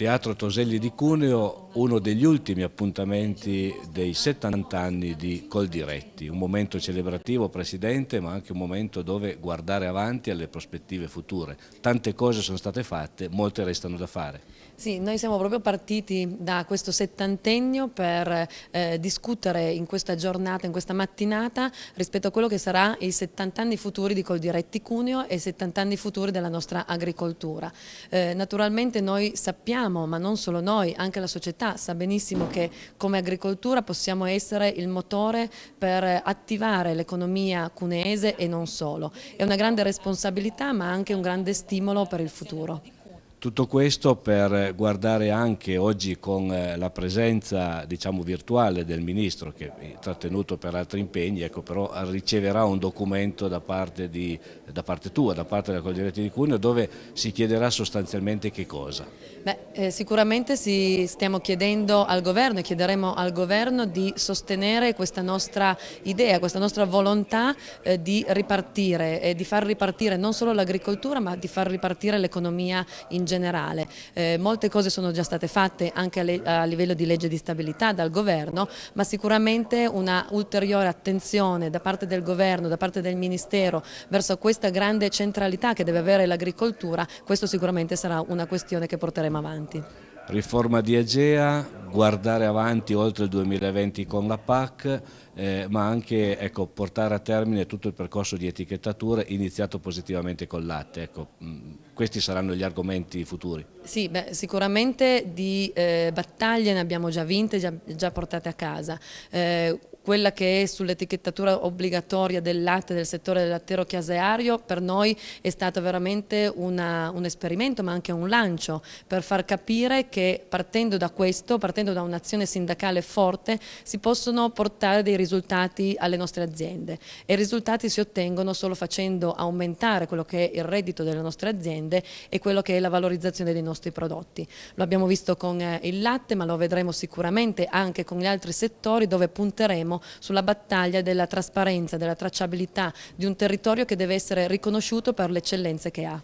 Teatro Toselli di Cuneo uno degli ultimi appuntamenti dei 70 anni di Coldiretti, un momento celebrativo Presidente ma anche un momento dove guardare avanti alle prospettive future. Tante cose sono state fatte, molte restano da fare. Sì, noi siamo proprio partiti da questo settantennio per eh, discutere in questa giornata, in questa mattinata rispetto a quello che sarà i 70 anni futuri di Coldiretti Cuneo e i 70 anni futuri della nostra agricoltura. Eh, naturalmente noi sappiamo, ma non solo noi, anche la società realtà sa benissimo che come agricoltura possiamo essere il motore per attivare l'economia cuneese e non solo. È una grande responsabilità ma anche un grande stimolo per il futuro. Tutto questo per guardare anche oggi con eh, la presenza diciamo, virtuale del Ministro che è trattenuto per altri impegni, ecco, però riceverà un documento da parte, di, da parte tua, da parte della Coldiretti di Cuneo dove si chiederà sostanzialmente che cosa? Beh, eh, sicuramente si, stiamo chiedendo al Governo e chiederemo al Governo di sostenere questa nostra idea, questa nostra volontà eh, di ripartire e di far ripartire non solo l'agricoltura ma di far ripartire l'economia in generale generale. Eh, molte cose sono già state fatte anche a, le, a, livello di legge di stabilità dal governo, ma sicuramente una ulteriore attenzione da parte del governo, da parte del Ministero verso questa grande centralità che deve avere l'agricoltura, questo sicuramente sarà una questione che porteremo avanti. Riforma di Egea, guardare avanti oltre il 2020 con la PAC, eh, ma anche ecco, portare a termine tutto il percorso di etichettatura iniziato positivamente col latte. Ecco, mh, mm questi saranno gli argomenti futuri. Sì, beh, sicuramente di eh, battaglie ne abbiamo già vinte, già, già portate a casa. Eh, quella che è sull'etichettatura obbligatoria del latte del settore del lattero chiaseario per noi è stato veramente una, un esperimento ma anche un lancio per far capire che partendo da questo, partendo da un'azione sindacale forte si possono portare dei risultati alle nostre aziende e i risultati si ottengono solo facendo aumentare quello che è il reddito delle nostre aziende e quello che è la valorizzazione dei nostri prodotti. Lo abbiamo visto con eh, il latte ma lo vedremo sicuramente anche con gli altri settori dove punteremo Palermo sulla battaglia della trasparenza, della tracciabilità di un territorio che deve essere riconosciuto per le eccellenze che ha.